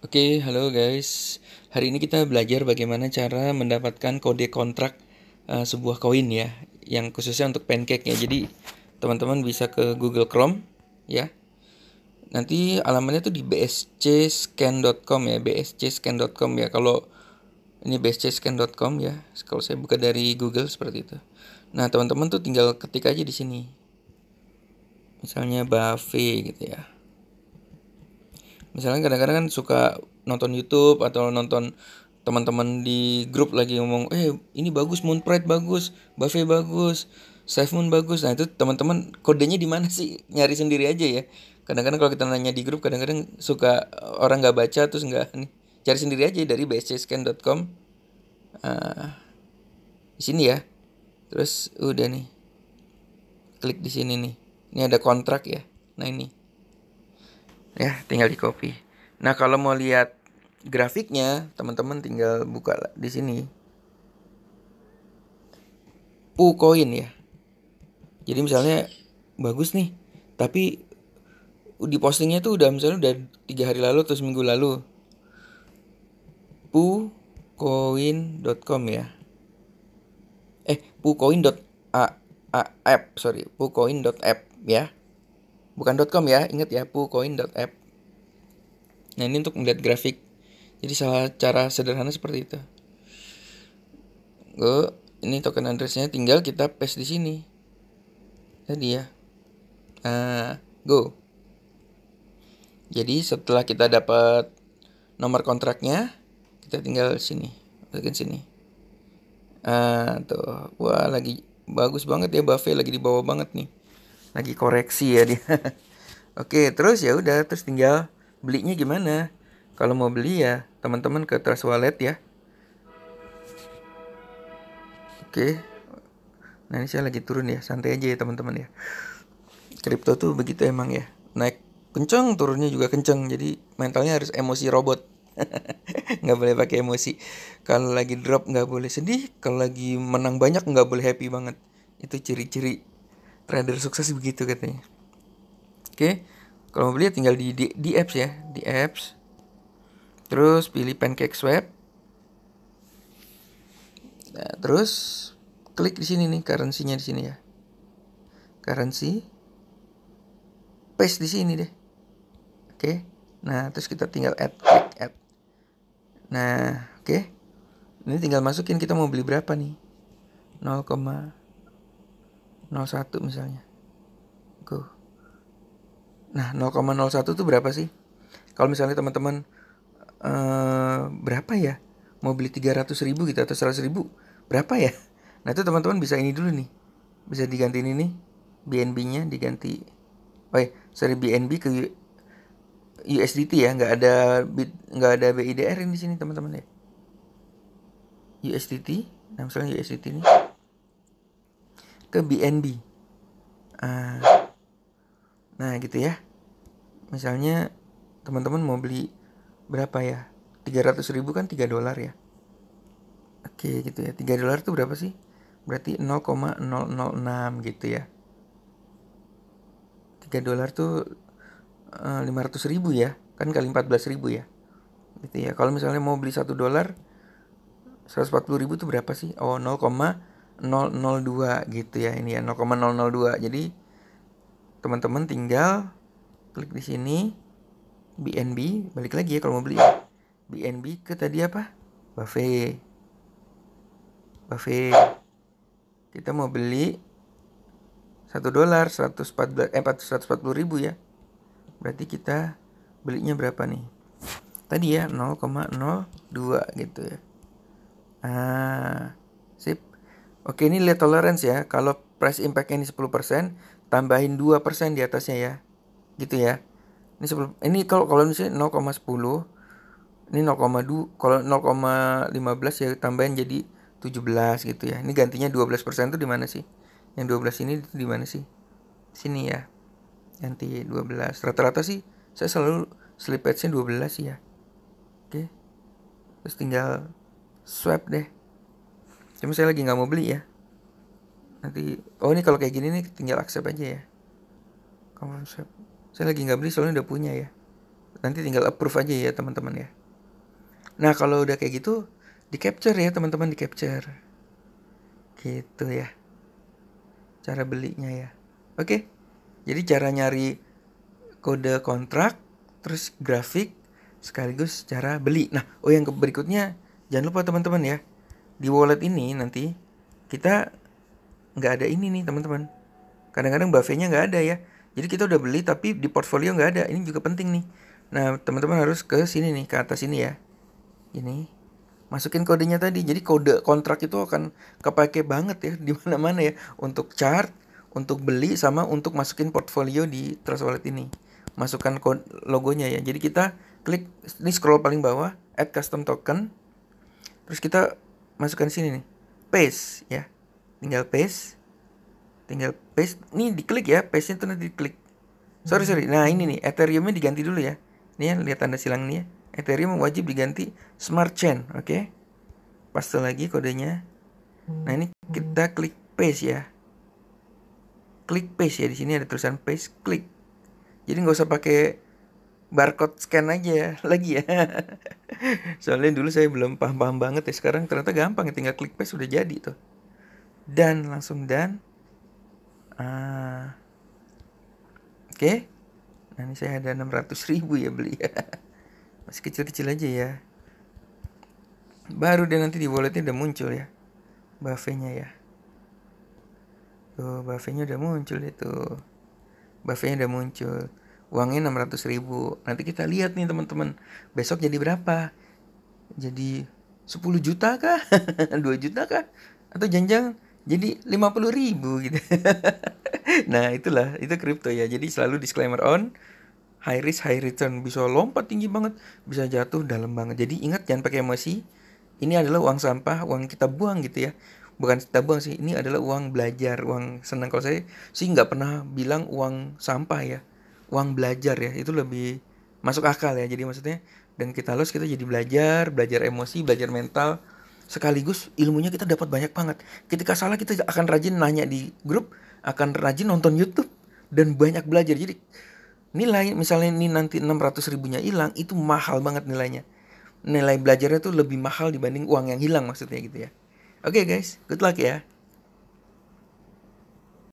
Oke, okay, halo guys. Hari ini kita belajar bagaimana cara mendapatkan kode kontrak uh, sebuah koin ya, yang khususnya untuk pancake ya. Jadi teman-teman bisa ke Google Chrome ya. Nanti alamatnya tuh di bscscan.com ya, bscscan.com ya. Kalau ini bscscan.com ya. Kalau saya buka dari Google seperti itu. Nah, teman-teman tuh tinggal ketik aja di sini. Misalnya Buffy gitu ya misalnya kadang-kadang kan suka nonton YouTube atau nonton teman-teman di grup lagi ngomong eh ini bagus Moon Pride bagus Buffet bagus Safe Moon bagus nah itu teman-teman kodenya di mana sih nyari sendiri aja ya kadang-kadang kalau kita nanya di grup kadang-kadang suka orang nggak baca terus nggak nih cari sendiri aja dari bscscan.com uh, ah, di sini ya terus udah nih klik di sini nih ini ada kontrak ya nah ini ya tinggal di copy nah kalau mau lihat grafiknya teman-teman tinggal buka di sini koin ya jadi misalnya bagus nih tapi di postingnya tuh udah misalnya udah tiga hari lalu atau seminggu lalu pucoin.com ya eh a a app sorry pucoin.app ya bukan .com ya inget ya pucoin.app Nah ini untuk melihat grafik. Jadi cara sederhana seperti itu. Go, ini token addressnya tinggal kita paste di sini. Tadi ya. Nah, go. Jadi setelah kita dapat nomor kontraknya, kita tinggal sini, masukin sini. Ah, tuh. Wah, lagi bagus banget ya Buffet lagi di bawah banget nih. Lagi koreksi ya dia. Oke, terus ya udah terus tinggal belinya gimana? Kalau mau beli ya teman-teman ke Trust Wallet ya. Oke. Nah ini saya lagi turun ya, santai aja ya teman-teman ya. Kripto tuh begitu emang ya, naik kenceng turunnya juga kenceng, jadi mentalnya harus emosi robot. nggak boleh pakai emosi. Kalau lagi drop nggak boleh sedih, kalau lagi menang banyak nggak boleh happy banget. Itu ciri-ciri trader sukses begitu katanya. Oke. Okay kalau mau beli ya tinggal di, di di apps ya, di apps. Terus pilih pancake swap. Nah, terus klik di sini nih currency-nya di sini ya. Currency. Paste di sini deh. Oke. Nah, terus kita tinggal add klik add. Nah, oke. Ini tinggal masukin kita mau beli berapa nih. 0,01 misalnya. Go. Nah, 0,01 itu berapa sih? Kalau misalnya teman-teman uh, berapa ya? Mau beli 300 ribu gitu atau 100 ribu, berapa ya? Nah, itu teman-teman bisa ini dulu nih. Bisa diganti ini, nih. BNB-nya diganti. Oh iya. sorry, BNB ke USDT ya, nggak ada nggak ada BIDR ini sini teman-teman ya. USDT, nah misalnya USDT ini ke BNB. Uh, Nah gitu ya. Misalnya teman-teman mau beli berapa ya? 300 ribu kan 3 dolar ya. Oke gitu ya. 3 dolar itu berapa sih? Berarti 0,006 gitu ya. 3 dolar tuh 500 eh, ribu ya. Kan kali 14 ribu ya. Gitu ya. Kalau misalnya mau beli 1 dolar 140 ribu tuh berapa sih? Oh 0,002 gitu ya. Ini ya 0,002. Jadi teman-teman tinggal klik di sini BNB balik lagi ya kalau mau beli BNB ke tadi apa buffet buffet kita mau beli satu dolar seratus empat eh, seratus eh puluh ribu ya berarti kita belinya berapa nih tadi ya 0,02 gitu ya ah sip oke ini lihat tolerance ya kalau price impact ini 10% tambahin 2% di atasnya ya. Gitu ya. Ini sebelum ini kalau kalau misalnya 0,10 ini 0,2 kalau 0,15 ya tambahin jadi 17 gitu ya. Ini gantinya 12% itu di mana sih? Yang 12 ini itu di mana sih? Sini ya. Ganti 12. Rata-rata sih saya selalu slippage-nya 12 sih ya. Oke. Terus tinggal swipe deh. Cuma saya lagi nggak mau beli ya nanti oh ini kalau kayak gini nih tinggal accept aja ya konsep saya lagi nggak beli soalnya udah punya ya nanti tinggal approve aja ya teman-teman ya nah kalau udah kayak gitu di capture ya teman-teman di capture gitu ya cara belinya ya oke jadi cara nyari kode kontrak terus grafik sekaligus cara beli nah oh yang berikutnya jangan lupa teman-teman ya di wallet ini nanti kita nggak ada ini nih teman-teman. Kadang-kadang buffetnya nggak ada ya. Jadi kita udah beli tapi di portfolio nggak ada. Ini juga penting nih. Nah teman-teman harus ke sini nih ke atas ini ya. Ini masukin kodenya tadi. Jadi kode kontrak itu akan kepake banget ya di mana-mana ya untuk chart, untuk beli sama untuk masukin portfolio di Trust Wallet ini. Masukkan kode logonya ya. Jadi kita klik ini scroll paling bawah add custom token. Terus kita masukkan sini nih. Paste ya tinggal paste tinggal paste ini diklik ya paste itu nanti diklik sorry sorry nah ini nih ethereumnya diganti dulu ya nih ya lihat tanda silang nih ya ethereum wajib diganti smart chain oke okay? paste lagi kodenya nah ini hmm. kita klik paste ya klik paste ya di sini ada tulisan paste klik jadi nggak usah pakai barcode scan aja lagi ya soalnya dulu saya belum paham-paham banget ya sekarang ternyata gampang ya tinggal klik paste sudah jadi tuh dan langsung dan uh, oke okay. nah ini saya ada 600 ribu ya beli ya masih kecil-kecil aja ya baru dia nanti di walletnya udah muncul ya buffetnya ya tuh buffetnya udah muncul itu buffetnya udah muncul uangnya 600 ribu nanti kita lihat nih teman-teman besok jadi berapa jadi 10 juta kah 2 juta kah atau jangan jadi 50 ribu gitu nah itulah itu kripto ya jadi selalu disclaimer on high risk high return bisa lompat tinggi banget bisa jatuh dalam banget jadi ingat jangan pakai emosi ini adalah uang sampah uang kita buang gitu ya bukan kita buang sih ini adalah uang belajar uang senang kalau saya sih nggak pernah bilang uang sampah ya uang belajar ya itu lebih masuk akal ya jadi maksudnya dan kita los kita jadi belajar belajar emosi belajar mental sekaligus ilmunya kita dapat banyak banget. Ketika salah kita akan rajin nanya di grup, akan rajin nonton YouTube dan banyak belajar. Jadi nilai misalnya ini nanti 600 ribunya hilang itu mahal banget nilainya. Nilai belajarnya itu lebih mahal dibanding uang yang hilang maksudnya gitu ya. Oke okay guys, good luck ya.